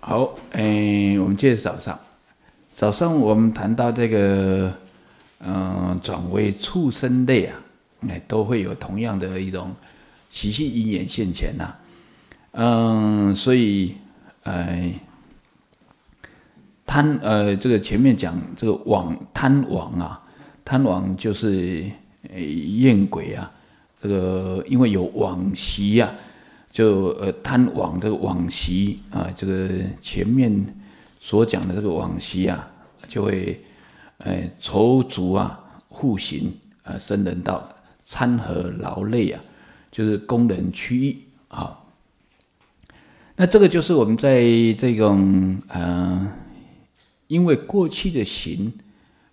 好，哎，我们接着早上，早上我们谈到这个，嗯，转为畜生类啊，哎，都会有同样的一种习性，因缘现前呐，嗯，所以，哎，贪，呃，这个前面讲这个网贪网啊，贪网就是，呃，厌鬼啊，这个因为有妄习呀。就呃贪网的往昔啊，这个前面所讲的这个往昔啊，就会哎愁足啊、户行啊、生人道、参合劳累啊，就是工人趋域啊。那这个就是我们在这种呃，因为过去的行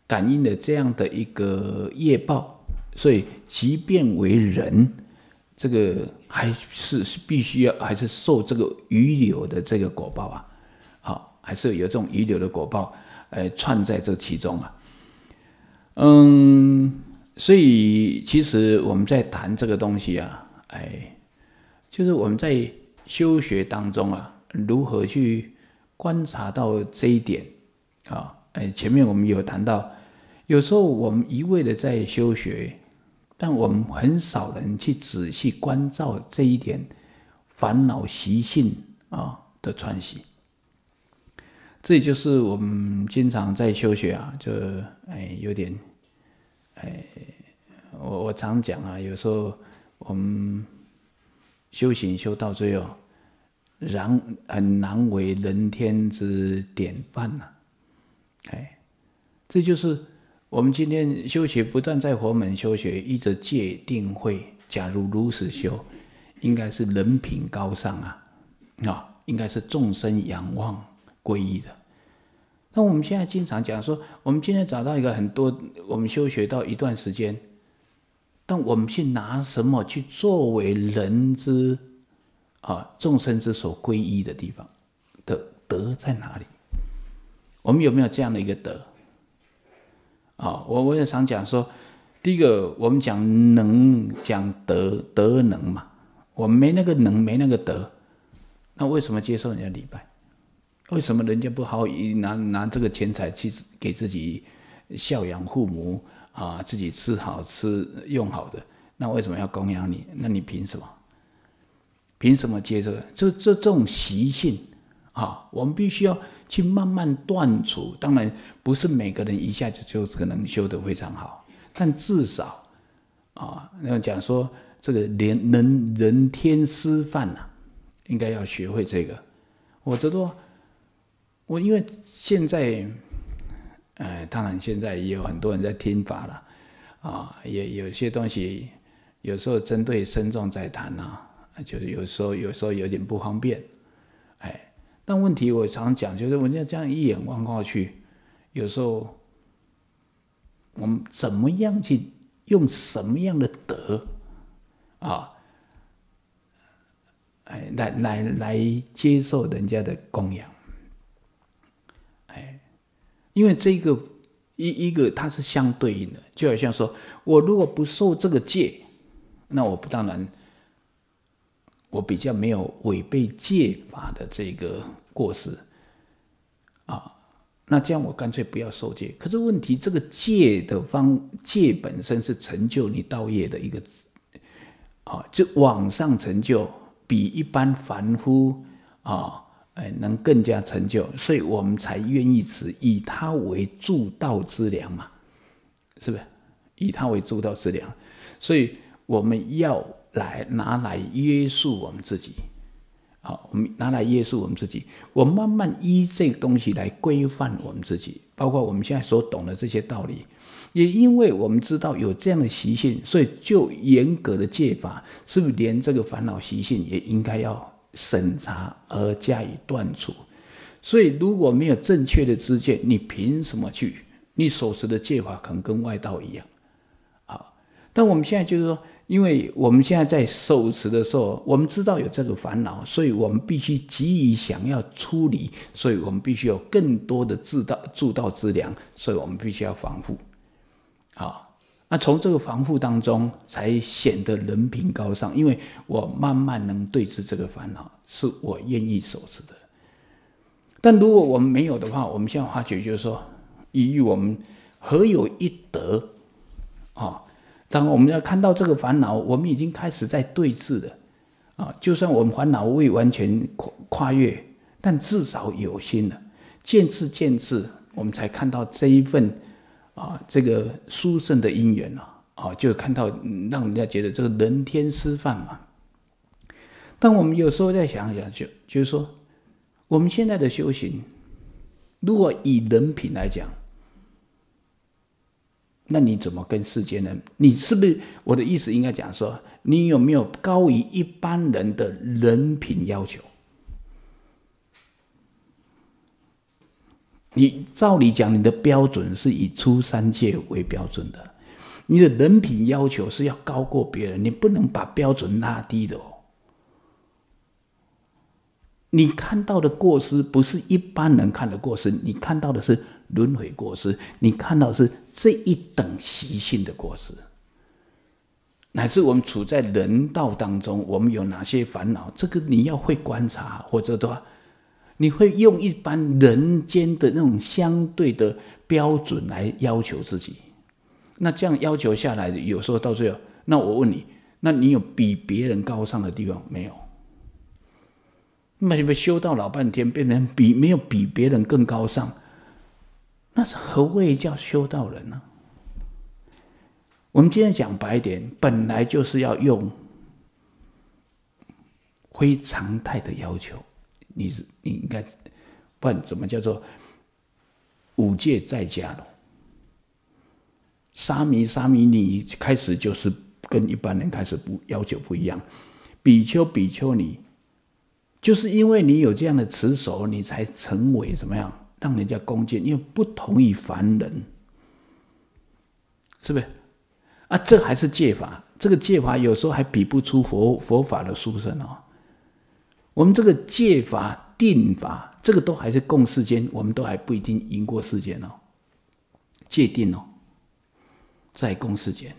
感应的这样的一个业报，所以即便为人。这个还是必须要，还是受这个余留的这个果报啊，好，还是有这种余留的果报，哎，串在这其中啊，嗯，所以其实我们在谈这个东西啊，哎，就是我们在修学当中啊，如何去观察到这一点啊，哎，前面我们有谈到，有时候我们一味的在修学。但我们很少人去仔细关照这一点烦恼习性啊的传习，这也就是我们经常在修学啊，就哎有点哎，我我常讲啊，有时候我们修行修到最后，然很难为人天之典范啊，哎，这就是。我们今天修学，不断在佛门修学，依着戒定慧，假如如此修，应该是人品高尚啊，啊，应该是众生仰望皈依的。那我们现在经常讲说，我们今天找到一个很多，我们修学到一段时间，但我们去拿什么去作为人之啊众生之所皈依的地方的德在哪里？我们有没有这样的一个德？好，我我也常讲说，第一个我们讲能讲德德能嘛，我们没那个能，没那个德，那为什么接受人家礼拜？为什么人家不好以拿拿这个钱财去给自己孝养父母啊？自己吃好吃用好的，那为什么要供养你？那你凭什么？凭什么接这个？这这这种习性？啊，我们必须要去慢慢断除。当然，不是每个人一下子就可能修得非常好，但至少，啊，那讲说这个连能人天师范呐，应该要学会这个。我觉得，我因为现在，呃，当然现在也有很多人在听法了，啊，也有些东西有时候针对声众在谈呐，就是有时候有时候有点不方便。但问题我常讲，就是我们要这样一眼望过去，有时候我们怎么样去用什么样的德啊，哎，来来来接受人家的供养，哎，因为这个一一个它是相对应的，就好像说我如果不受这个戒，那我不当然。我比较没有违背戒法的这个过失啊，那这样我干脆不要受戒。可是问题，这个戒的方戒本身是成就你道业的一个啊，就往上成就，比一般凡夫啊，哎，能更加成就，所以我们才愿意持，以它为助道之良嘛，是不是？以它为助道之良，所以我们要。来拿来约束我们自己，好，我们拿来约束我们自己。我慢慢依这个东西来规范我们自己，包括我们现在所懂的这些道理。也因为我们知道有这样的习性，所以就严格的戒法，是不是连这个烦恼习性也应该要审查而加以断除？所以如果没有正确的知见，你凭什么去？你所持的戒法可能跟外道一样，好。但我们现在就是说。因为我们现在在受持的时候，我们知道有这个烦恼，所以我们必须急于想要处理，所以我们必须有更多的自道助道之良，所以我们必须要防护。好，那从这个防护当中，才显得人品高尚。因为我慢慢能对治这个烦恼，是我愿意受持的。但如果我们没有的话，我们现在发觉就是说，以我们何有一德啊？当我们要看到这个烦恼，我们已经开始在对峙了，啊，就算我们烦恼未完全跨跨越，但至少有心了，见智见智，我们才看到这一份，啊，这个殊胜的因缘啊，啊，就看到让人家觉得这个人天师范嘛。但我们有时候再想想，就就是说，我们现在的修行，如果以人品来讲。那你怎么跟世间人？你是不是我的意思？应该讲说，你有没有高于一般人的人品要求？你照理讲，你的标准是以出三界为标准的，你的人品要求是要高过别人，你不能把标准拉低的哦。你看到的过失，不是一般人看的过失，你看到的是轮回过失，你看到是。这一等习性的果实，乃至我们处在人道当中，我们有哪些烦恼？这个你要会观察，或者的话，你会用一般人间的那种相对的标准来要求自己。那这样要求下来，有时候到最后，那我问你，那你有比别人高尚的地方没有？那么们修道老半天，变成比没有比别人更高尚？那是何谓叫修道人呢？我们今天讲白点，本来就是要用非常态的要求，你是你应该问怎么叫做五戒在家沙弥、沙弥你开始就是跟一般人开始不要求不一样，比丘、比丘尼就是因为你有这样的持守，你才成为怎么样？让人家恭敬，因为不同于凡人，是不是？啊，这还是借法，这个借法有时候还比不出佛佛法的殊胜哦。我们这个借法定法，这个都还是共世间，我们都还不一定赢过世间哦。界定哦，在共世间。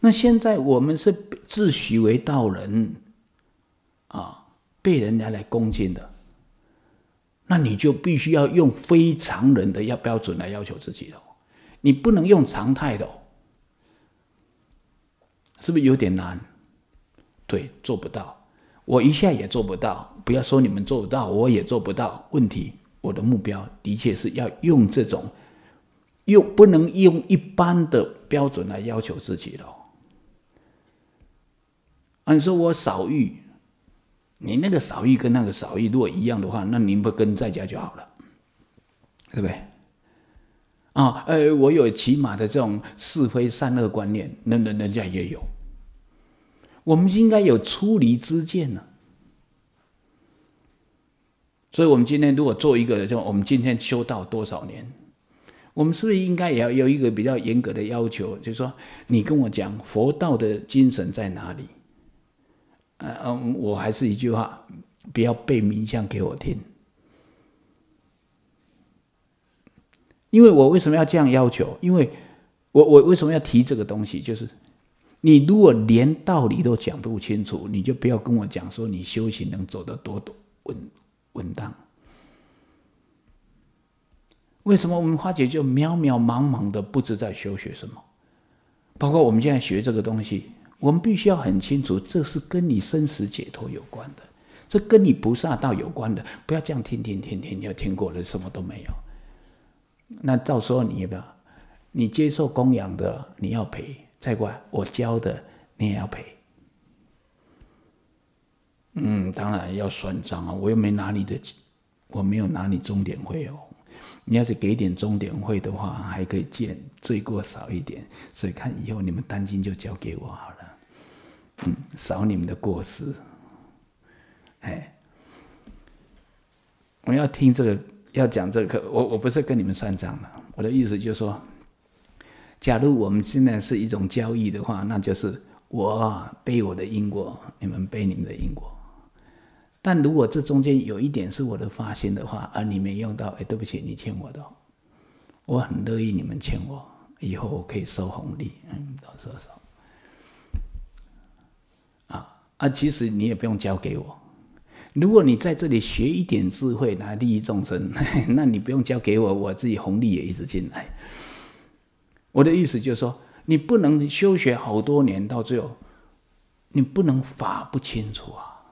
那现在我们是自诩为道人啊，被人家来恭敬的。那你就必须要用非常人的要标准来要求自己了，你不能用常态的是不是有点难？对，做不到，我一下也做不到。不要说你们做不到，我也做不到。问题，我的目标的确是要用这种，又不能用一般的标准来要求自己了。啊，你说我少欲。你那个少欲跟那个少欲如果一样的话，那您不跟在家就好了，对不对？啊，呃，我有起码的这种是非善恶观念，那那人家也有。我们应该有出离之见呢。所以我们今天如果做一个，就我们今天修道多少年，我们是不是应该也要有一个比较严格的要求？就是说，你跟我讲佛道的精神在哪里？嗯嗯，我还是一句话，不要背冥相给我听。因为我为什么要这样要求？因为我我为什么要提这个东西？就是你如果连道理都讲不清楚，你就不要跟我讲说你修行能走得多多稳稳当。为什么我们花姐就渺渺茫茫的不知在修学什么？包括我们现在学这个东西。我们必须要很清楚，这是跟你生死解脱有关的，这跟你菩萨道有关的，不要这样听听听听就听过了，什么都没有。那到时候你不要，你接受供养的你要赔，再过来，我教的你也要赔。嗯，当然要算账啊，我又没拿你的，我没有拿你终点费哦。你要是给点终点费的话，还可以见罪过少一点。所以看以后你们担心就交给我好了。嗯，扫你们的过失，哎，我要听这个，要讲这个我我不是跟你们算账了。我的意思就是说，假如我们现在是一种交易的话，那就是我背我的因果，你们背你们的因果。但如果这中间有一点是我的发心的话，而你没用到，哎，对不起，你欠我的，我很乐意你们欠我，以后我可以收红利，嗯，到时候收。啊，其实你也不用交给我。如果你在这里学一点智慧，那利益众生，那你不用交给我，我自己红利也一直进来。我的意思就是说，你不能修学好多年，到最后，你不能法不清楚啊。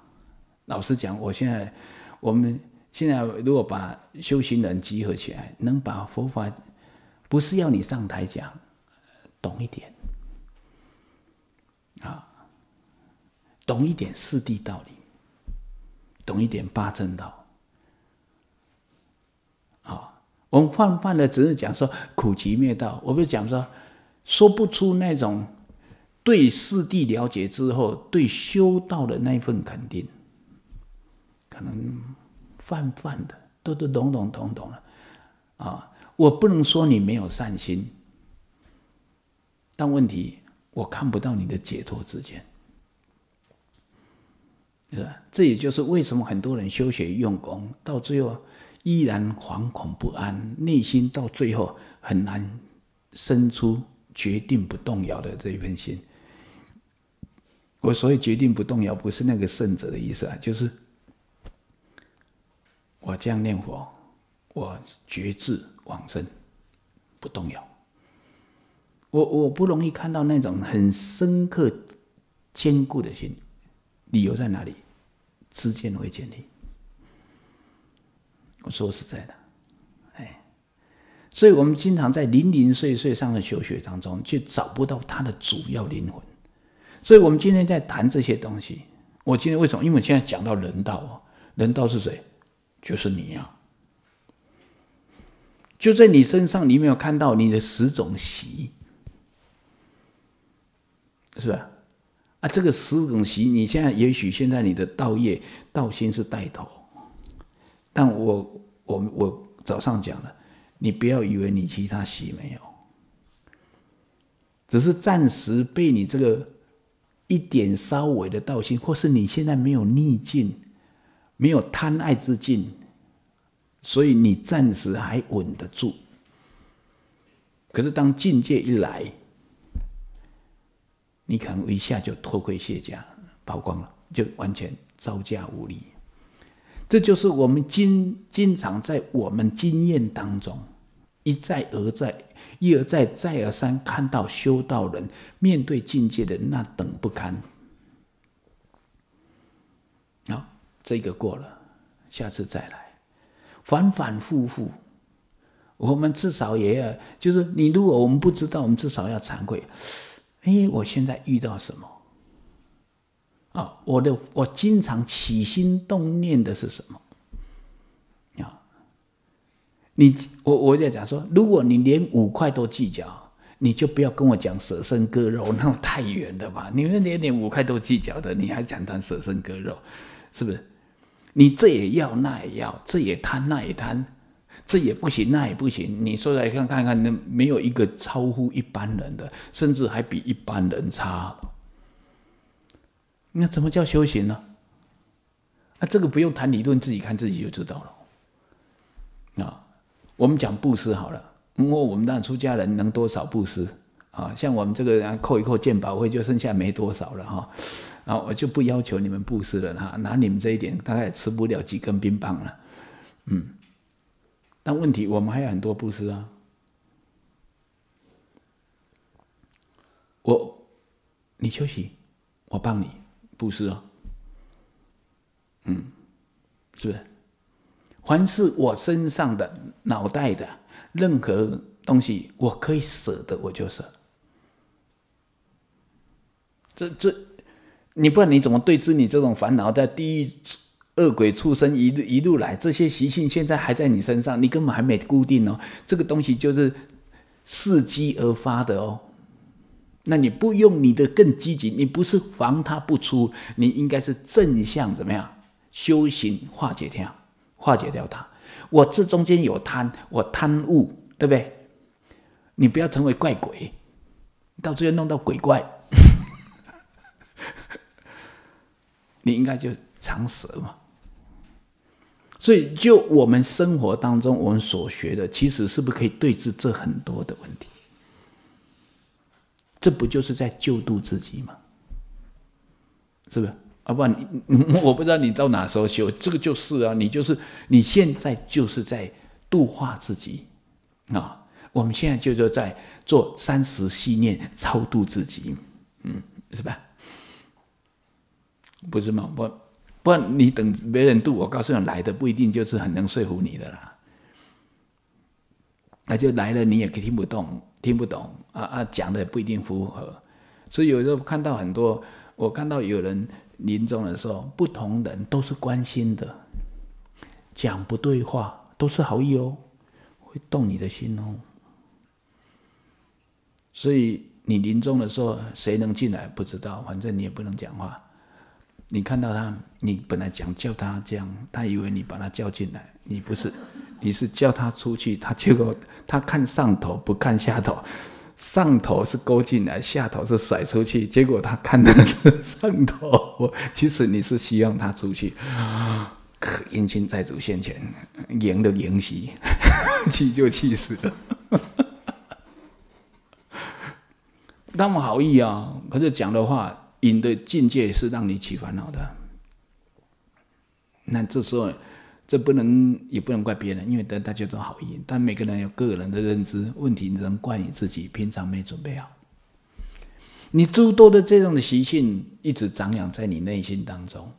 老实讲，我现在，我们现在如果把修行人集合起来，能把佛法，不是要你上台讲，懂一点。懂一点四谛道理，懂一点八正道，啊，我们泛泛的只是讲说苦集灭道，我不是讲说说不出那种对四谛了解之后对修道的那一份肯定，可能泛泛的都都懂懂懂懂了，啊，我不能说你没有善心，但问题我看不到你的解脱之前。是吧？这也就是为什么很多人修学用功，到最后依然惶恐不安，内心到最后很难生出决定不动摇的这一份心。我所以决定不动摇，不是那个圣者的意思啊，就是我这样念佛，我觉志往生，不动摇。我我不容易看到那种很深刻、坚固的心。理由在哪里？之间会建立。我说实在的，哎，所以我们经常在零零碎碎上的修学当中，却找不到他的主要灵魂。所以我们今天在谈这些东西，我今天为什么？因为现在讲到人道啊，人道是谁？就是你呀，就在你身上，你没有看到你的十种习，是吧？啊，这个十种习，你现在也许现在你的道业、道心是带头，但我我我早上讲了，你不要以为你其他习没有，只是暂时被你这个一点稍微的道心，或是你现在没有逆境、没有贪爱之境，所以你暂时还稳得住。可是当境界一来，你可能一下就脱盔卸甲，曝光了，就完全招架无力。这就是我们经经常在我们经验当中一再而再一而再再而三看到修道人面对境界的那等不堪。好，这个过了，下次再来，反反复复，我们至少也要，就是你如果我们不知道，我们至少要惭愧。哎，我现在遇到什么？啊，我的，我经常起心动念的是什么？啊，你，我我在讲说，如果你连五块都计较，你就不要跟我讲舍身割肉，那太远了吧？你们连连五块都计较的，你还讲谈舍身割肉，是不是？你这也要，那也要，这也贪，那也贪。这也不行，那也不行。你说来看看看，那没有一个超乎一般人的，甚至还比一般人差？那怎么叫修行呢？啊，这个不用谈理论，自己看自己就知道了。啊，我们讲布施好了，因为我们那出家人能多少布施啊？像我们这个扣一扣，鉴宝会就剩下没多少了哈。啊，我就不要求你们布施了哈，拿你们这一点大概也吃不了几根冰棒了，嗯。但问题，我们还有很多布施啊！我，你休息，我帮你布施哦。嗯，是不是？凡是我身上的、脑袋的任何东西，我可以舍得，我就舍。这这，你不然你怎么对治你这种烦恼？在第一。恶鬼畜生一一路来，这些习性现在还在你身上，你根本还没固定哦。这个东西就是伺机而发的哦。那你不用你的更积极，你不是防他不出，你应该是正向怎么样修行化解掉，化解掉它。我这中间有贪，我贪物，对不对？你不要成为怪鬼，到最后弄到鬼怪，你应该就长舌嘛。所以，就我们生活当中我们所学的，其实是不是可以对治这很多的问题？这不就是在救度自己吗？是不是？啊，不，你我不知道你到哪时候修，这个就是啊，你就是你现在就是在度化自己啊。我们现在就是在做三十系念超度自己，嗯，是吧？不是吗？我。你等别人渡我告诉你来的不一定就是很能说服你的啦，那就来了你也听不懂，听不懂啊啊讲的也不一定符合，所以有时候看到很多，我看到有人临终的时候，不同人都是关心的，讲不对话都是好意哦，会动你的心哦。所以你临终的时候，谁能进来不知道，反正你也不能讲话。你看到他，你本来想叫他这样，他以为你把他叫进来，你不是，你是叫他出去。他结果他看上头不看下头，上头是勾进来，下头是甩出去。结果他看的是上头，其实你是希望他出去。可阴亲在主先前，赢了赢死，气就气死。了。那么好意啊，可是讲的话。瘾的境界是让你起烦恼的，那这时候，这不能也不能怪别人，因为大大家都好引。但每个人有个人的认知问题，只能怪你自己平常没准备好。你诸多的这种的习性一直长养在你内心当中。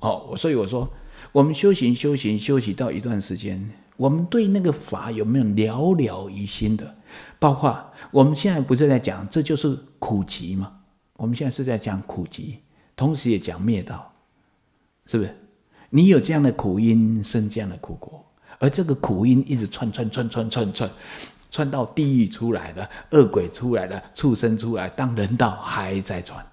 哦，所以我说，我们修行修行修行到一段时间，我们对那个法有没有了了于心的？包括我们现在不是在讲，这就是苦集吗？我们现在是在讲苦集，同时也讲灭道，是不是？你有这样的苦因，生这样的苦果，而这个苦因一直串串串串串串，串到地狱出来了，恶鬼出来了，畜生出来，当人道还在传。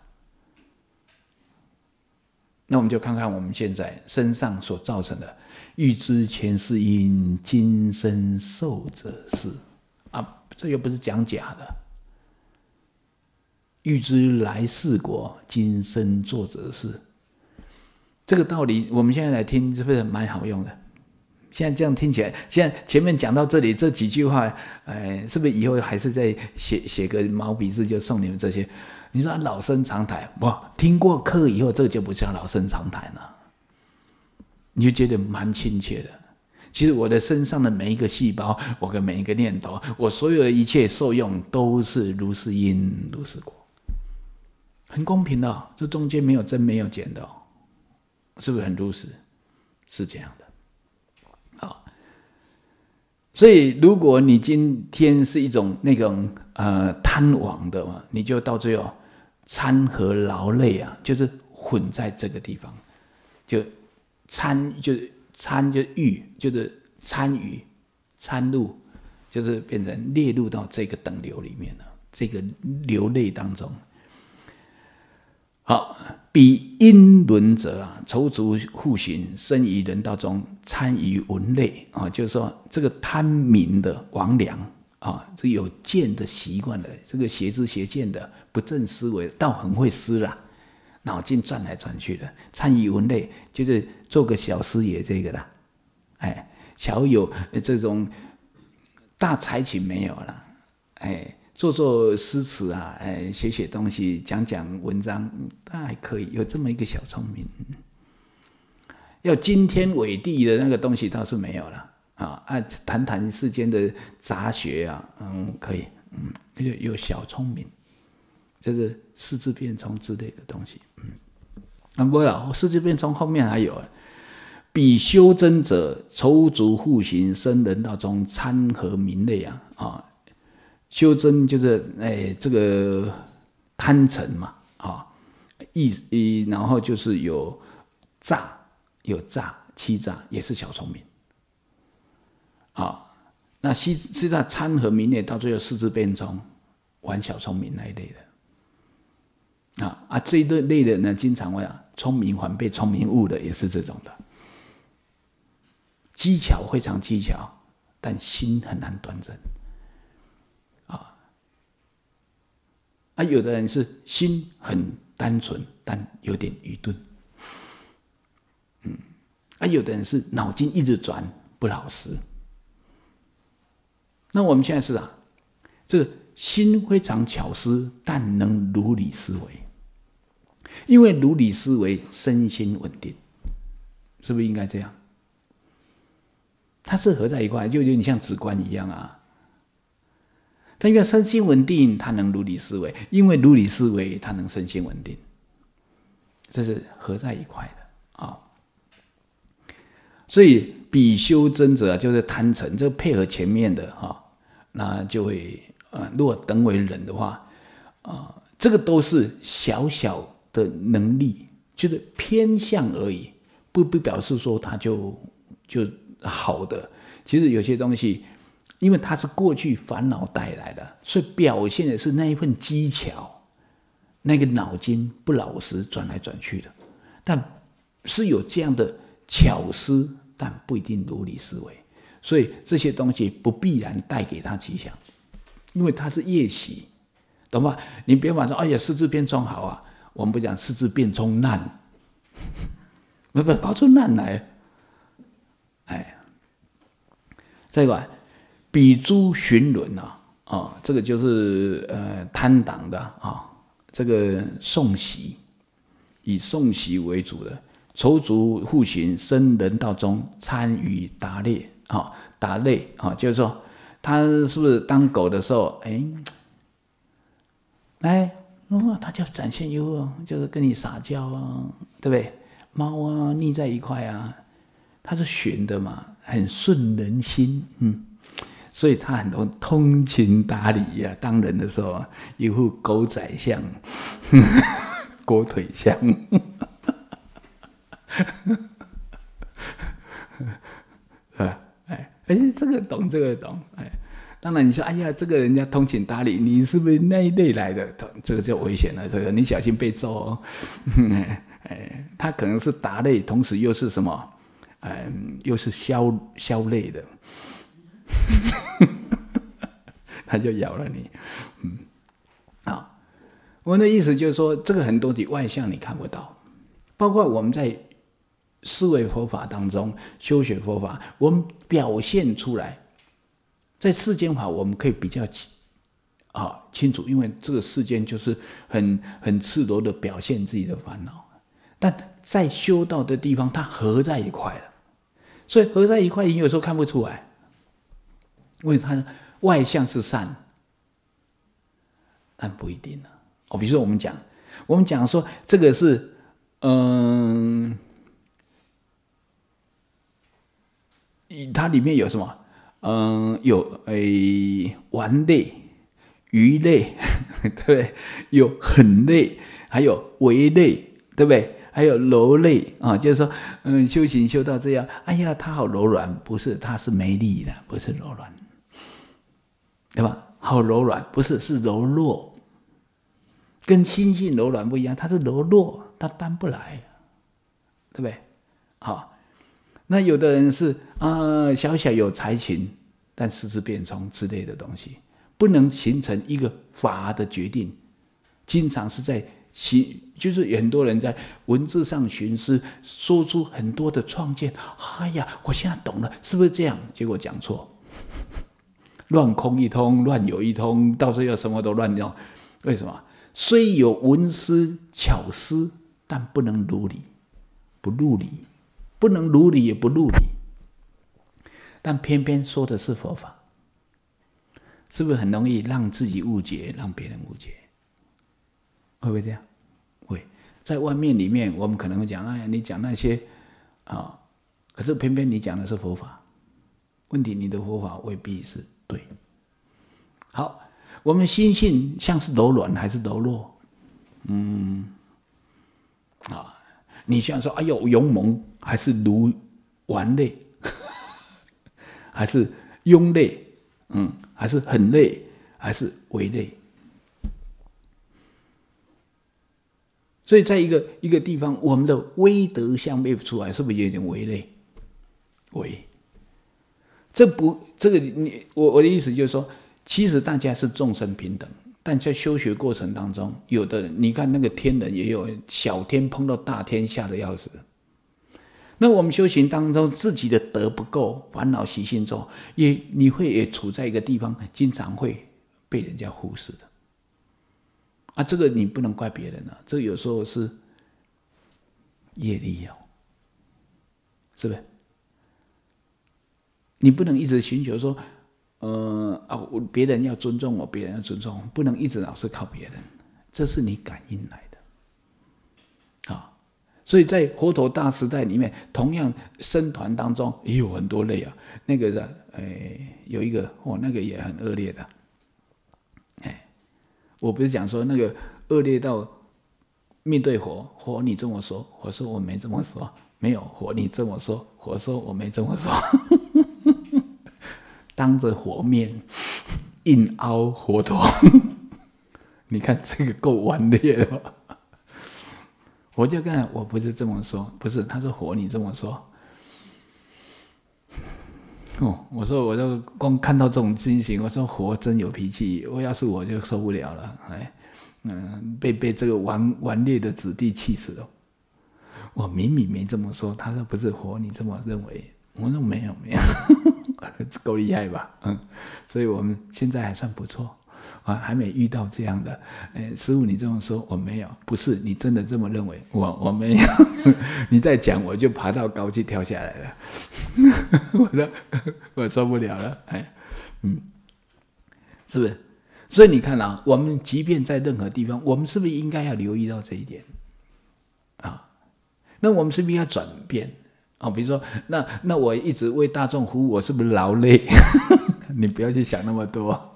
那我们就看看我们现在身上所造成的。欲知前世因，今生受者是啊，这又不是讲假的。欲知来世果，今生做者事。这个道理，我们现在来听，是不是蛮好用的？现在这样听起来，现在前面讲到这里这几句话，哎，是不是以后还是再写写个毛笔字就送你们这些？你说老生常谈，哇，听过课以后，这就不像老生常谈了，你就觉得蛮亲切的。其实我的身上的每一个细胞，我的每一个念头，我所有的一切受用，都是如是因，如是果。很公平的，这中间没有增没有减的，是不是很如实？是这样的，好。所以，如果你今天是一种那种呃贪妄的嘛，你就到最后参和劳累啊，就是混在这个地方，就参就参就欲就是参与参入，就是变成列入到这个等流里面了，这个流泪当中。好，比因伦者啊，踌躇复行，生于人道中，参于文类啊，就是说这个贪名的、王良啊，这有见的习惯的，这个邪知邪见的不正思维，倒很会思啦，脑筋转来转去的，参与文类就是做个小师爷这个啦，哎，少有这种大才情没有了，哎。做做诗词啊，哎，写写东西，讲讲文章，那还可以有这么一个小聪明。要惊天伟地的那个东西倒是没有了啊啊！谈谈世间的杂学啊，嗯，可以，嗯，有有小聪明，就是四字变通之类的东西，嗯。啊，不了，四字变通后面还有，啊。比修真者抽足户型，生人道中参合名类啊啊。修真就是哎，这个贪嗔嘛，啊，意一，然后就是有诈，有诈，欺诈也是小聪明。啊，那西实际上参和明内，到最后四肢变虫，玩小聪明那一类的。啊啊，这一类类的呢，经常会啊，聪明反被聪明误的，也是这种的。技巧非常技巧，但心很难端正。啊，有的人是心很单纯，但有点愚钝。嗯，啊，有的人是脑筋一直转，不老实。那我们现在是啊，这个心非常巧思，但能如理思维。因为如理思维，身心稳定，是不是应该这样？它是合在一块，就有点像直观一样啊。但愿身心稳定，他能如理思维；因为如理思维，他能身心稳定。这是合在一块的啊。所以比修真者就是贪嗔，这配合前面的哈，那就会呃，若等为人的话啊，这个都是小小的能力，就是偏向而已，不不表示说他就就好的。其实有些东西。因为他是过去烦恼带来的，所以表现的是那一份机巧，那个脑筋不老实，转来转去的。但是有这样的巧思，但不一定如理思维，所以这些东西不必然带给他吉祥。因为他是夜袭，懂吧？你别晚上，哎呀，四字变装好啊，我们不讲四字变装难，不不，保出难来，哎，再一个。比诸寻伦啊，啊，这个就是呃贪党的啊，这个送喜以送喜为主的，筹足户行，生人道中参与打猎啊，打猎啊，就是说他是不是当狗的时候哎，来哦，他就展现优个，就是跟你撒娇啊，对不对？猫啊腻在一块啊，它是寻的嘛，很顺人心，嗯。所以他很多通情达理呀，当人的时候一副狗仔相，狗腿相，哎，哎，这个懂，这个懂。哎，当然你说，哎呀，这个人家通情达理，你是不是那一类来的？这个就危险了，这个你小心被揍哦。哎，他可能是达类，同时又是什么？嗯，又是消消类的。哈哈，他就咬了你，嗯，好，我的意思就是说，这个很多的外相你看不到，包括我们在思维佛法当中修学佛法，我们表现出来，在世间法我们可以比较，啊清楚，因为这个世间就是很很赤裸的表现自己的烦恼，但在修道的地方，它合在一块了，所以合在一块，你有时候看不出来。因为他外向是善，但不一定呢。哦，比如说我们讲，我们讲说这个是，嗯，它里面有什么？嗯，有哎玩累、鱼类，对不对？有很累，还有为累，对不对？还有柔累啊，就是说，嗯，修行修到这样，哎呀，他好柔软，不是，他是没力的，不是柔软。的。对吧？好柔软，不是是柔弱，跟心性柔软不一样，它是柔弱，它担不来，对不对？好，那有的人是啊，小小有才情，但事事变冲之类的东西，不能形成一个法的决定，经常是在行，就是很多人在文字上寻思，说出很多的创建。哎呀，我现在懂了，是不是这样？结果讲错。乱空一通，乱有，一通，到最后什么都乱掉。为什么？虽有文思巧思，但不能如理，不入理，不能如理也不入理。但偏偏说的是佛法，是不是很容易让自己误解，让别人误解？会不会这样？会。在外面里面，我们可能会讲：哎，你讲那些啊，可是偏偏你讲的是佛法。问题，你的佛法未必是。对，好，我们心性像是柔软还是柔弱？嗯，啊，你想说，哎呦，勇猛还是如顽劣，还是慵累？嗯，还是很累，还是为累？所以在一个一个地方，我们的威德背不出来，是不是有点为累？为。这不，这个你我我的意思就是说，其实大家是众生平等，但在修学过程当中，有的人，你看那个天人也有小天碰到大天，吓得要死。那我们修行当中，自己的德不够，烦恼习性重，也你会也处在一个地方，经常会被人家忽视的。啊，这个你不能怪别人了，这有时候是业力哦，是不是？你不能一直寻求说，呃啊，我别人要尊重我，别人要尊重，不能一直老是靠别人，这是你感应来的，啊，所以在佛陀大时代里面，同样僧团当中也有很多类啊，那个，哎，有一个哦，那个也很恶劣的，哎，我不是讲说那个恶劣到面对火，火你这么说，我说我没这么说，没有火你这么说，我说我没这么说。当着火面 硬凹活脱，你看这个够顽劣的。我就跟我不是这么说，不是他说活你这么说。哦，我说我就光看到这种情形，我说活真有脾气，我要是我就受不了了，哎，嗯，被被这个顽顽劣的子弟气死了。我明明没这么说，他说不是活你这么认为，我说没有没有。够厉害吧，嗯，所以我们现在还算不错，啊，还没遇到这样的。哎，师傅，你这么说我没有，不是你真的这么认为，我我没有。你再讲，我就爬到高去跳下来了。我说我受不了了，哎，嗯，是不是？所以你看啊，我们即便在任何地方，我们是不是应该要留意到这一点？啊，那我们是不是要转变？哦，比如说，那那我一直为大众服务，我是不是劳累？你不要去想那么多。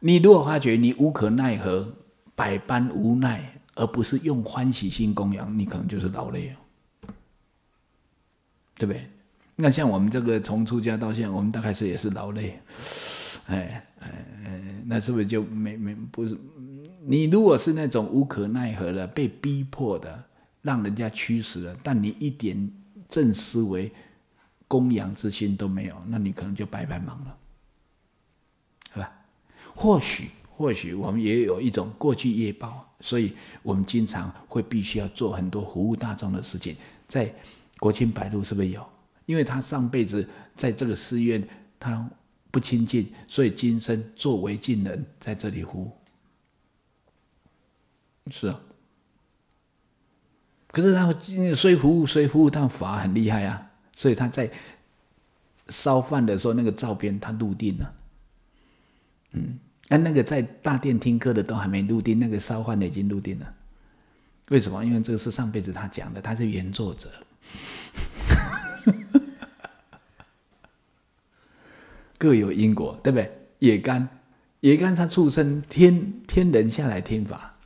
你如果发觉你无可奈何、百般无奈，而不是用欢喜心供养，你可能就是劳累对不对？那像我们这个从出家到现在，我们大概是也是劳累。哎哎，那是不是就没没不是？你如果是那种无可奈何的、被逼迫的、让人家驱使的，但你一点。正思维、供养之心都没有，那你可能就白白忙了，是吧？或许，或许我们也有一种过去业报，所以我们经常会必须要做很多服务大众的事情。在国清白露是不是有？因为他上辈子在这个寺院，他不亲近，所以今生作为近人在这里服务。是啊。可是他虽服务虽服务，但法很厉害啊！所以他在烧饭的时候，那个照片他入定了。嗯，那那个在大殿听课的都还没入定，那个烧饭的已经入定了。为什么？因为这个是上辈子他讲的，他是原作者。各有因果，对不对？野干，野干，他畜生天天人下来听法，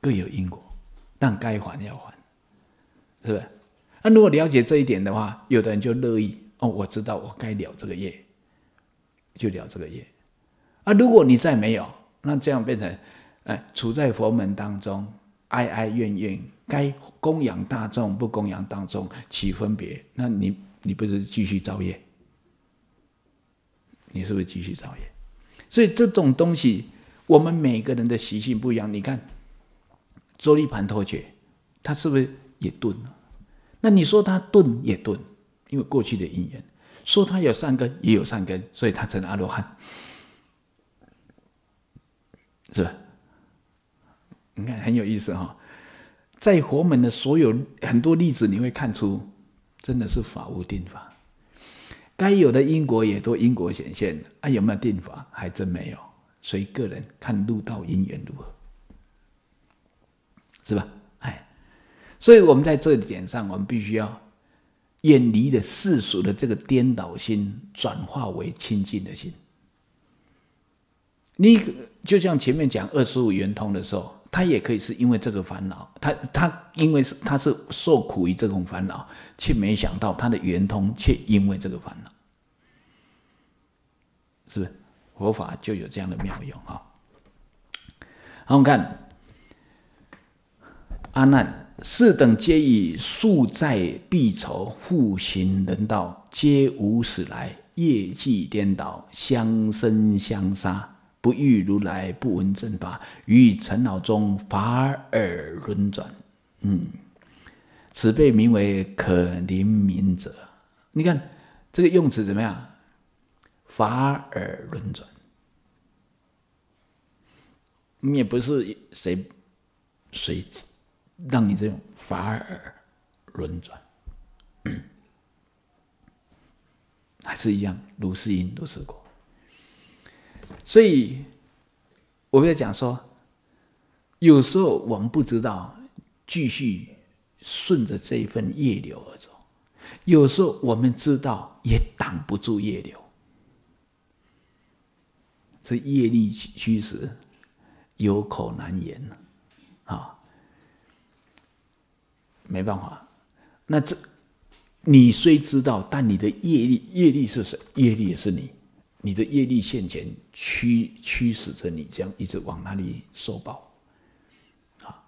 各有因果。该还要还，是不是？那如果了解这一点的话，有的人就乐意哦，我知道我该了这个业，就了这个业。啊，如果你再没有，那这样变成，哎，处在佛门当中，哀哀怨怨，该供养大众不供养大众，起分别，那你你不是继续造业？你是不是继续造业？所以这种东西，我们每个人的习性不一样，你看。做一盘托觉，他是不是也钝了？那你说他钝也钝，因为过去的因缘，说他有善根也有善根，所以他成阿罗汉，是吧？你看很有意思哈，在佛门的所有很多例子，你会看出真的是法无定法，该有的因果也都因果显现啊有没有定法？还真没有，所以个人看入道因缘如何。是吧？哎，所以我们在这一点上，我们必须要远离的世俗的这个颠倒心，转化为清净的心。你就像前面讲二十五圆通的时候，他也可以是因为这个烦恼，他他因为是他是受苦于这种烦恼，却没想到他的圆通却因为这个烦恼，是不是？佛法就有这样的妙用啊！好，我们看。阿难，四等皆以宿债必酬，复行人道，皆无始来业迹颠倒，相生相杀，不遇如来，不闻正法，于尘劳中法尔轮转。嗯，此辈名为可怜悯者。你看这个用词怎么样？法尔轮转，你也不是谁谁指。让你这种法尔轮转，还是一样，卢是因都试过。所以我在讲说，有时候我们不知道继续顺着这一份业流而走，有时候我们知道也挡不住业流，这业力驱使，有口难言呢。没办法，那这你虽知道，但你的业力，业力是谁？业力也是你，你的业力现前驱驱使着你这样一直往哪里受报啊？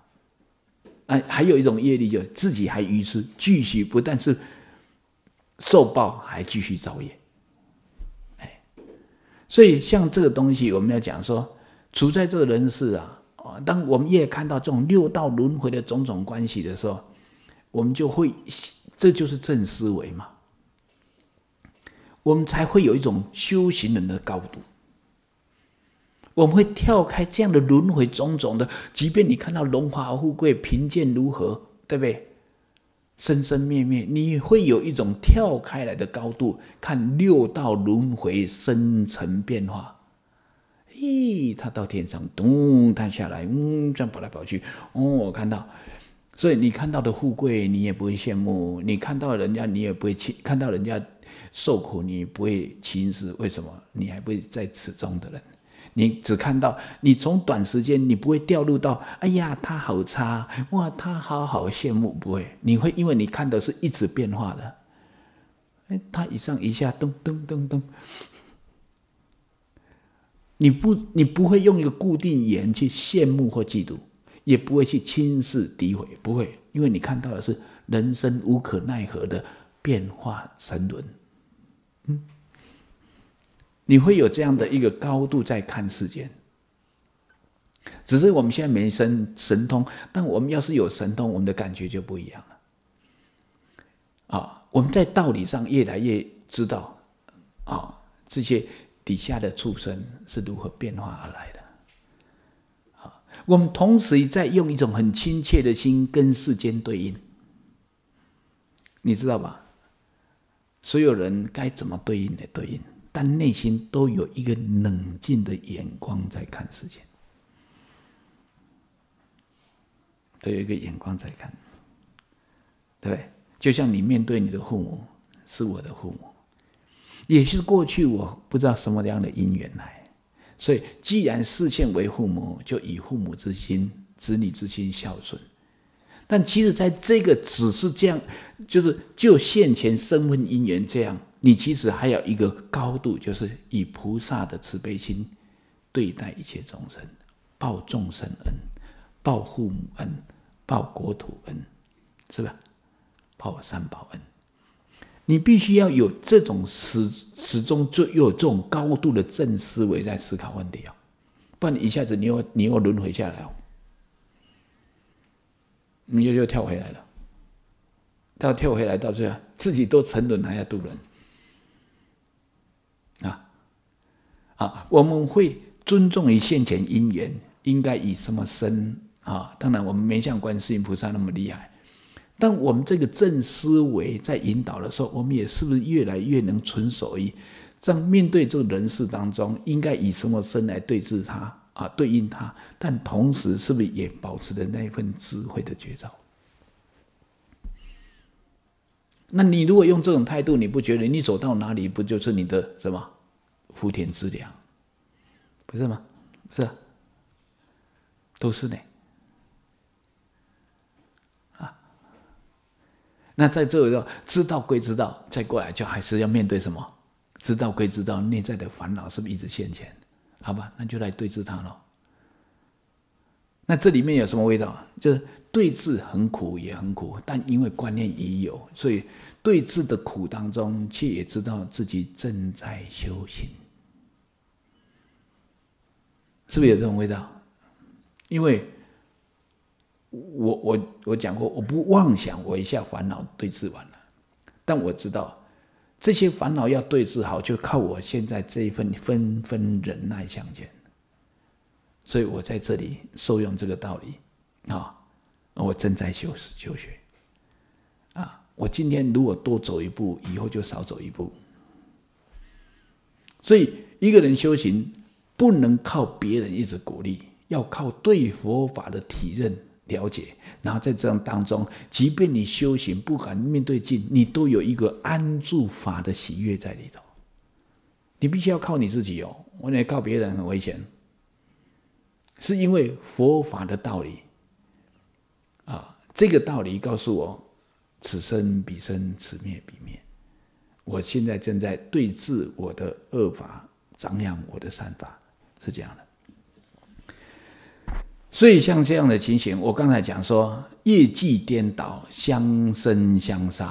哎，还有一种业力，就自己还于是继续，不但是受报，还继续造业。哎，所以像这个东西，我们要讲说，处在这个人世啊，啊，当我们也看到这种六道轮回的种种关系的时候。我们就会，这就是正思维嘛。我们才会有一种修行人的高度。我们会跳开这样的轮回种种的，即便你看到荣华富贵、贫贱如何，对不对？生生灭灭，你会有一种跳开来的高度，看六道轮回、生成变化。咦，他到天上，咚，他下来，嗯，这样跑来跑去，哦，我看到。所以你看到的富贵，你也不会羡慕；你看到人家，你也不会去，看到人家受苦，你不会轻视。为什么？你还不在此中的人，你只看到你从短时间，你不会掉入到“哎呀，他好差哇，他好好羡慕”。不会，你会因为你看的是一直变化的，哎，他一上一下，咚咚咚咚，你不，你不会用一个固定言去羡慕或嫉妒。也不会去轻视、诋毁，不会，因为你看到的是人生无可奈何的变化沉沦，嗯，你会有这样的一个高度在看世间。只是我们现在没神神通，但我们要是有神通，我们的感觉就不一样了。啊，我们在道理上越来越知道，啊，这些底下的畜生是如何变化而来的。我们同时在用一种很亲切的心跟世间对应，你知道吧？所有人该怎么对应的对应，但内心都有一个冷静的眼光在看世间，都有一个眼光在看，对不对？就像你面对你的父母，是我的父母，也是过去我不知道什么样的因缘来。所以，既然视线为父母，就以父母之心、子女之心孝顺。但其实，在这个只是这样，就是就现前身份姻缘这样，你其实还有一个高度，就是以菩萨的慈悲心对待一切众生，报众生恩，报父母恩，报国土恩，是吧？报三宝恩。你必须要有这种始始终，就有这种高度的正思维在思考问题哦，不然你一下子你又你又轮回下来哦，你又又跳回来了，到跳回来，到最后自己都沉沦，还要渡人啊啊！我们会尊重于现前因缘，应该以什么身啊？当然，我们没像观世音菩萨那么厉害。但我们这个正思维在引导的时候，我们也是不是越来越能纯一？这在面对这个人事当中，应该以什么身来对峙他啊，对应他？但同时是不是也保持着那一份智慧的绝招？那你如果用这种态度，你不觉得你走到哪里，不就是你的什么福田之良，不是吗？是，都是的。那在这个知道归知道，再过来就还是要面对什么？知道归知道，内在的烦恼是不是一直现前？好吧，那就来对治它了。那这里面有什么味道？就是对治很苦也很苦，但因为观念已有，所以对治的苦当中，却也知道自己正在修行，是不是有这种味道？因为。我我我讲过，我不妄想，我一下烦恼对治完了。但我知道，这些烦恼要对治好，就靠我现在这一份分分忍耐向前。所以我在这里受用这个道理啊，我正在修修学啊。我今天如果多走一步，以后就少走一步。所以一个人修行不能靠别人一直鼓励，要靠对佛法的体认。了解，然后在这样当中，即便你修行不敢面对尽，你都有一个安住法的喜悦在里头。你必须要靠你自己哦，我得靠别人很危险，是因为佛法的道理啊，这个道理告诉我，此生彼生，此灭彼灭。我现在正在对治我的恶法，张扬我的善法，是这样的。所以像这样的情形，我刚才讲说，业绩颠倒，相生相杀。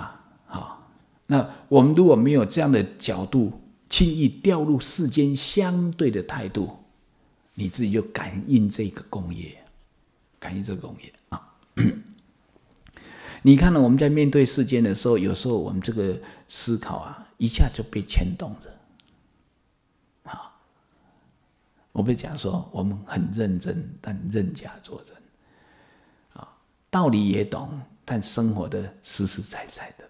啊。那我们如果没有这样的角度，轻易掉入世间相对的态度，你自己就感应这个工业，感应这个工业啊。你看到我们在面对世间的时候，有时候我们这个思考啊，一下就被牵动着。我会讲说，我们很认真，但认假做人啊，道理也懂，但生活的实实在在的，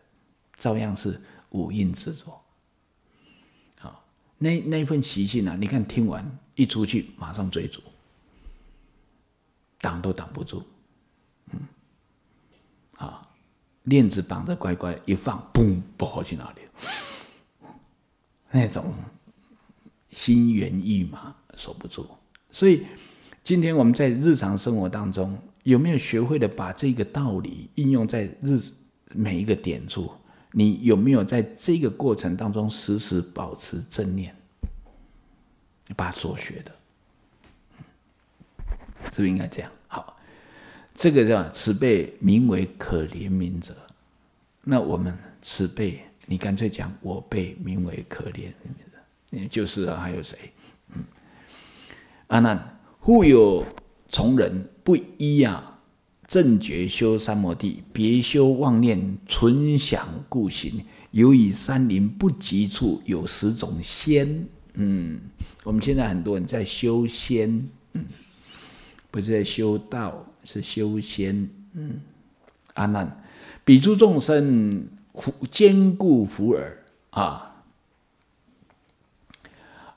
照样是五阴执着啊。那那份习性啊，你看听完一出去，马上追逐，挡都挡不住，嗯，啊，链子绑得乖乖一放，嘣，跑去哪里？那种心猿意马。守不住，所以今天我们在日常生活当中有没有学会的把这个道理应用在日每一个点处？你有没有在这个过程当中时时保持正念？把所学的，是不是应该这样？好，这个叫慈悲，名为可怜悯者。那我们慈悲，你干脆讲我被名为可怜悯者，就是啊、还有谁？阿难，富有从人不依啊正觉修三摩地，别修妄念存想故行。由于山林不吉处，有十种仙。嗯，我们现在很多人在修仙，嗯，不是在修道，是修仙。嗯，阿难，彼诸众生护坚固福耳啊。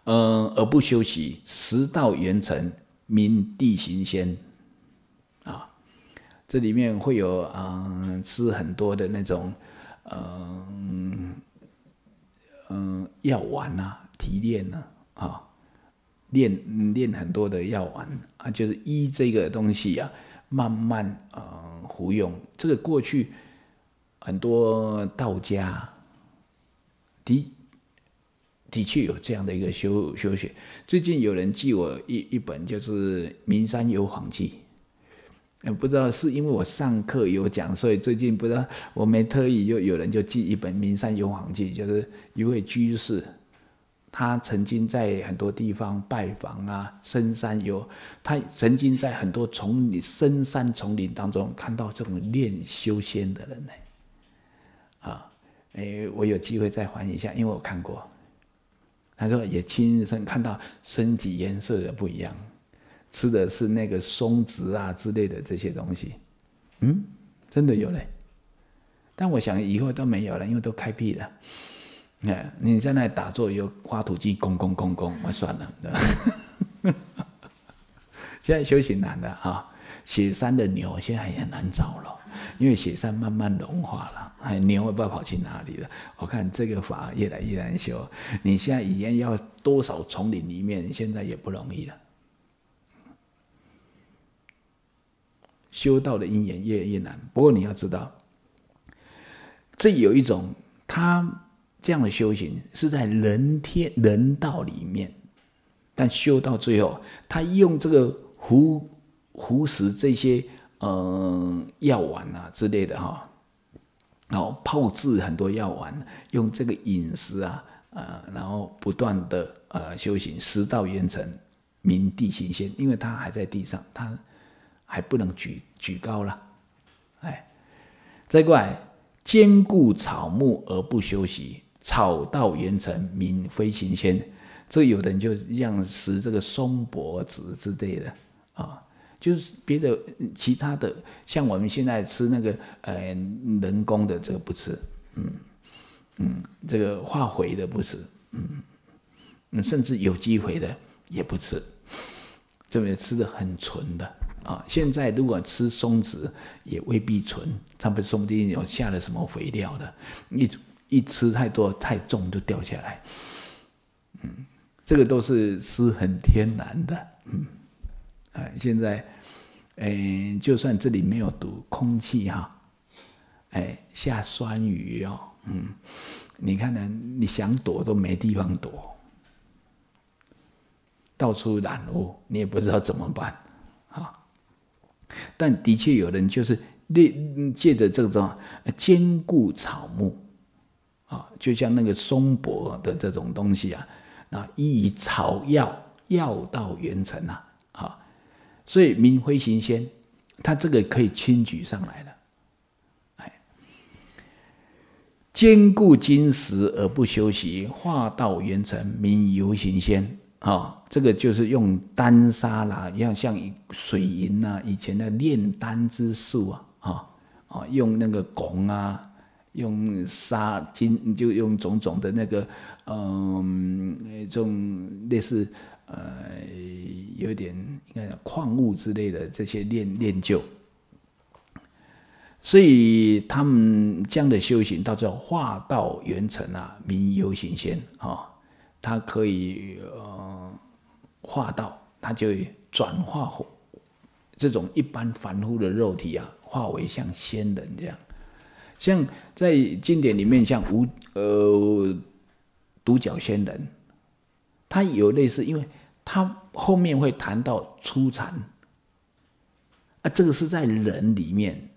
嗯，而不休息，食道元辰，明地行仙啊。这里面会有啊，吃很多的那种，嗯嗯，药丸呐，提炼呢啊，炼炼很多的药丸啊，就是依这个东西呀，慢慢啊服用。这个过去很多道家的。的确有这样的一个修修学。最近有人寄我一一本，就是《名山游黄记》。嗯，不知道是因为我上课有讲，所以最近不知道我没特意，就有人就寄一本《名山游黄记》，就是一位居士，他曾经在很多地方拜访啊，深山游，他曾经在很多丛林、深山丛林当中看到这种练修仙的人呢。啊，哎，我有机会再还一下，因为我看过。他说也亲身看到身体颜色也不一样，吃的是那个松子啊之类的这些东西，嗯，真的有嘞。但我想以后都没有了，因为都开辟了。哎，你在那打坐，有挖土机拱拱拱拱，我算了。现在修行难了啊，雪山的牛现在也难找了。因为雪山慢慢融化了，哎，你也不知道跑去哪里了。我看这个法越来越难修，你现在语言要多少丛林里面，现在也不容易了。修道的因缘越来越难，不过你要知道，这有一种他这样的修行是在人天人道里面，但修到最后，他用这个符符石这些。嗯，药丸啊之类的哈，然后炮制很多药丸，用这个饮食啊，呃，然后不断的呃修行，食道元成，明地行仙，因为他还在地上，他还不能举举高了，哎，再过来兼顾草木而不修行，草道元成，明非行仙，这有的人就让食这个松柏子之类的啊。就是别的其他的，像我们现在吃那个，呃，人工的这个不吃，嗯嗯，这个化肥的不吃，嗯，甚至有机肥的也不吃，这边吃的很纯的啊。现在如果吃松子也未必纯，他们说不定有下了什么肥料的，一一吃太多太重就掉下来。嗯，这个都是吃很天然的，嗯。哎，现在，嗯，就算这里没有毒空气哈，哎，下酸雨哦，嗯，你看呢，你想躲都没地方躲，到处染污，你也不知道怎么办，啊。但的确有人就是借借着这种坚固草木，啊，就像那个松柏的这种东西啊，啊，以草药药到原成啊。所以明辉行仙，他这个可以轻举上来了，哎，坚固金石而不休息，化道元成，明游行仙啊，这个就是用丹砂啦，要像水银呐，以前的炼丹之术啊，哦、啊，用那个汞啊，用砂金，就用种种的那个，嗯，那种类似。呃，有点应该矿物之类的这些练练就，所以他们这样的修行，叫做化道圆成啊，名游行仙啊，他可以呃化道，他就转化这种一般凡夫的肉体啊，化为像仙人这样，像在经典里面像无呃独角仙人，他有类似因为。他后面会谈到初禅，啊，这个是在人里面，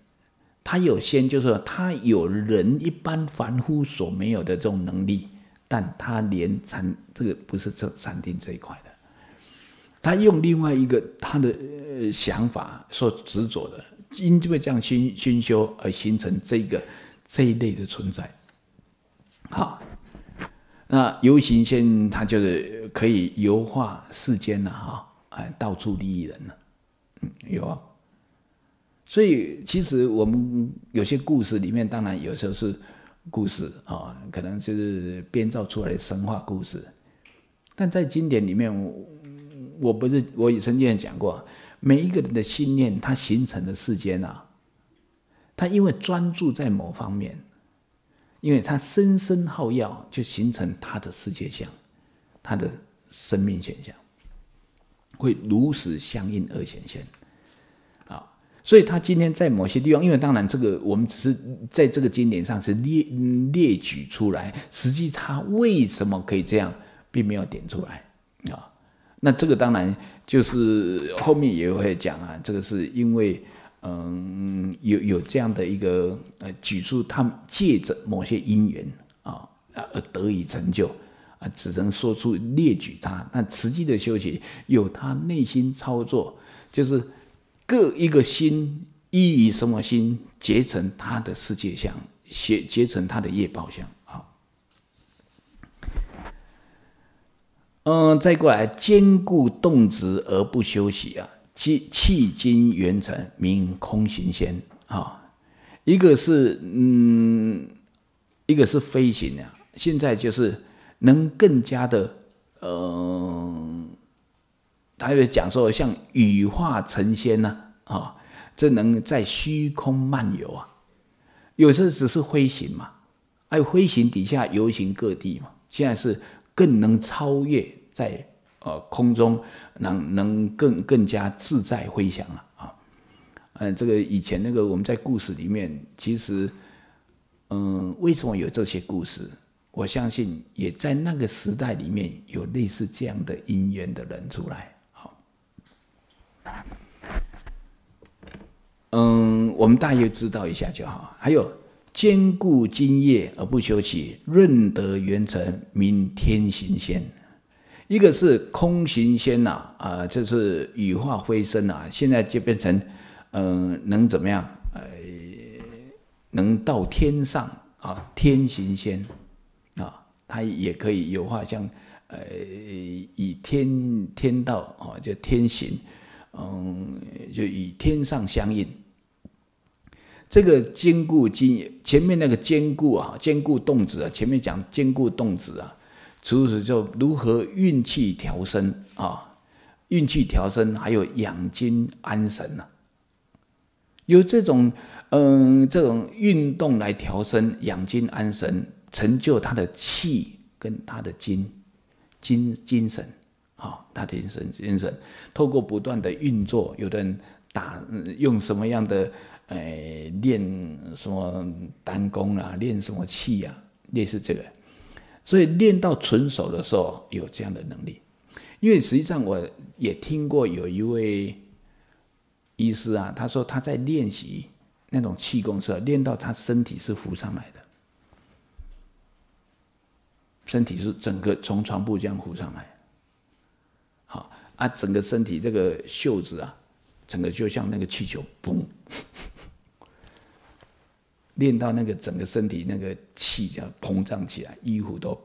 他有先就是说他有人一般凡夫所没有的这种能力，但他连禅这个不是这禅定这一块的，他用另外一个他的想法所执着的，因因为这样熏熏修而形成这个这一类的存在。那游行先它就是可以游化世间了哈，哎，到处利益人了，嗯，有啊。所以其实我们有些故事里面，当然有时候是故事啊，可能就是编造出来的神话故事。但在经典里面，我不是我也曾经讲过，每一个人的信念，它形成的世间啊，他因为专注在某方面。因为他生生耗药，就形成他的世界相，他的生命现象会如实相应而显现啊。所以他今天在某些地方，因为当然这个我们只是在这个经典上是列列举出来，实际他为什么可以这样，并没有点出来啊。那这个当然就是后面也会讲啊，这个是因为。嗯，有有这样的一个呃，举出他借着某些因缘啊，而得以成就啊，只能说出列举他，那实际的修行有他内心操作，就是各一个心依于什么心结成他的世界相，结结成他的业报相好。嗯，再过来兼顾动植而不休息啊。气气精元辰，名空行仙啊，一个是嗯，一个是飞行啊。现在就是能更加的嗯，他又讲说像羽化成仙呢啊，这能在虚空漫游啊。有时候只是飞行嘛，哎，飞行底下游行各地嘛。现在是更能超越在。呃，空中能能更更加自在飞翔了啊！嗯，这个以前那个我们在故事里面，其实，嗯，为什么有这些故事？我相信也在那个时代里面有类似这样的因缘的人出来。好，嗯，我们大约知道一下就好。还有，兼固今夜而不休息，润得元成，明天行仙。一个是空行仙呐，啊，就是羽化飞升啊，现在就变成，嗯，能怎么样？呃，能到天上啊，天行仙啊，他也可以有话像，呃，以天天道啊，叫天行，嗯，就与天上相应。这个坚固今前面那个坚固啊，坚固动词啊，前面讲坚固动词啊。除此，就如何运气调身啊？运气调身，还有养精安神啊？有这种，嗯，这种运动来调身、养精安神，成就他的气跟他的精精精神。啊，他的精神精神，透过不断的运作，有的人打用什么样的，哎，练什么丹功啊，练什么气啊，类似这个。所以练到纯熟的时候，有这样的能力。因为实际上我也听过有一位医师啊，他说他在练习那种气功时，练到他身体是浮上来的，身体是整个从床铺这样浮上来。好啊，整个身体这个袖子啊，整个就像那个气球，嘣！练到那个整个身体那个气就膨胀起来，衣服都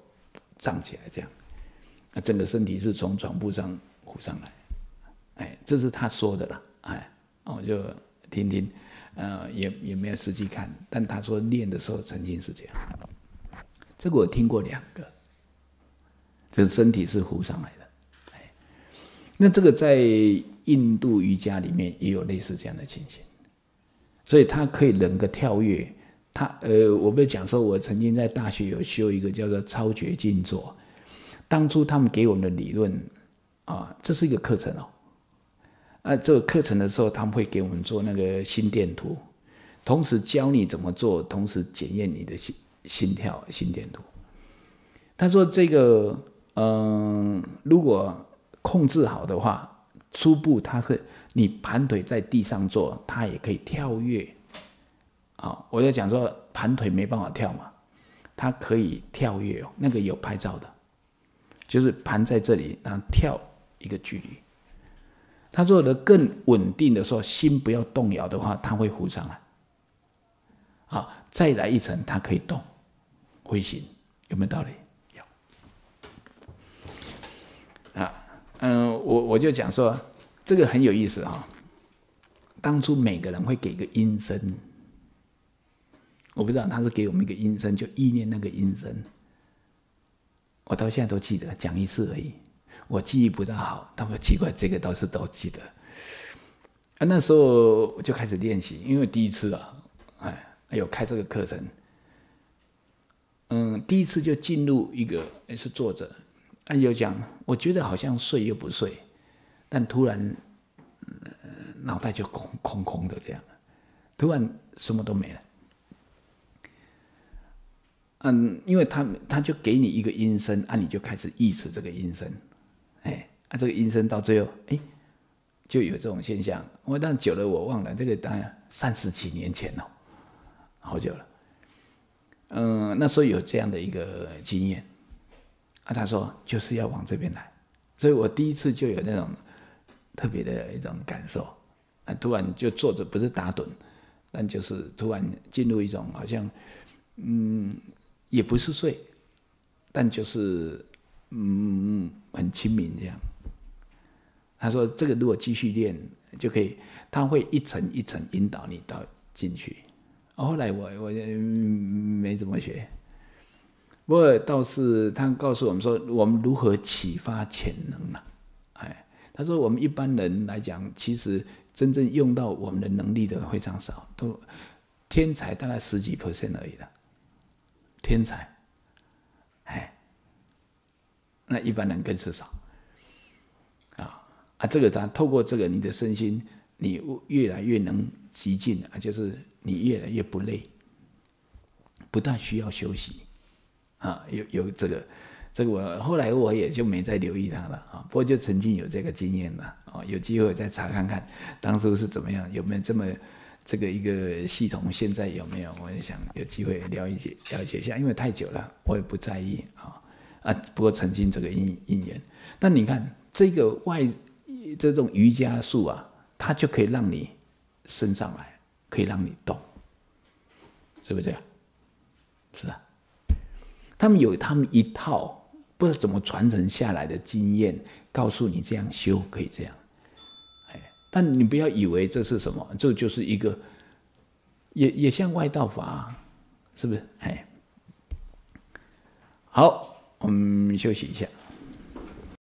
胀起来，这样，整个身体是从床铺上浮上来。哎，这是他说的啦。哎，我就听听，呃，也也没有实际看，但他说练的时候曾经是这样。这个我听过两个，就是身体是浮上来的。哎，那这个在印度瑜伽里面也有类似这样的情形，所以它可以能够跳跃。他呃，我不是讲说，我曾经在大学有修一个叫做超觉静坐。当初他们给我们的理论，啊，这是一个课程哦。啊，这个课程的时候，他们会给我们做那个心电图，同时教你怎么做，同时检验你的心心跳、心电图。他说这个，嗯，如果控制好的话，初步他是你盘腿在地上做，他也可以跳跃。啊，我就讲说盘腿没办法跳嘛，它可以跳跃，哦，那个有拍照的，就是盘在这里，然后跳一个距离。他做的更稳定的时候，心不要动摇的话，他会浮上来。好，再来一层，他可以动，会行有没有道理？有。啊，嗯，我我就讲说这个很有意思啊，当初每个人会给个音声。我不知道他是给我们一个音声，就意念那个音声，我到现在都记得，讲一次而已，我记忆不大好，但我奇怪，这个倒是都记得。啊，那时候我就开始练习，因为第一次啊，哎，有开这个课程，嗯，第一次就进入一个也是坐着，啊，有讲，我觉得好像睡又不睡，但突然脑袋就空空空的这样，突然什么都没了。嗯，因为他他就给你一个音声，啊，你就开始意识这个音声，哎，啊，这个音声到最后，哎，就有这种现象。我但久了我忘了，这个大概三十几年前了，好久了。嗯，那时候有这样的一个经验，啊，他说就是要往这边来，所以我第一次就有那种特别的一种感受，啊，突然就坐着不是打盹，但就是突然进入一种好像，嗯。也不是睡，但就是嗯，很亲民这样。他说：“这个如果继续练，就可以，他会一层一层引导你到进去。”后来我我没怎么学，不过倒是他告诉我们说，我们如何启发潜能呢？哎，他说我们一般人来讲，其实真正用到我们的能力的非常少，都天才大概十几 percent 而已了。天才，哎，那一般人更是少。啊啊，这个他透过这个，你的身心，你越来越能极尽啊，就是你越来越不累，不但需要休息，啊，有有这个，这个我后来我也就没再留意他了啊。不过就曾经有这个经验了啊，有机会再查看看，当初是怎么样，有没有这么。这个一个系统现在有没有？我也想有机会了解了解一下，因为太久了，我也不在意啊啊！不过曾经这个因因缘，那你看这个外这种瑜伽术啊，它就可以让你升上来，可以让你动，是不是？这样？是啊，他们有他们一套，不知道怎么传承下来的经验，告诉你这样修可以这样。但你不要以为这是什么，这就是一个，也也像外道法，是不是？哎，好，我们休息一下。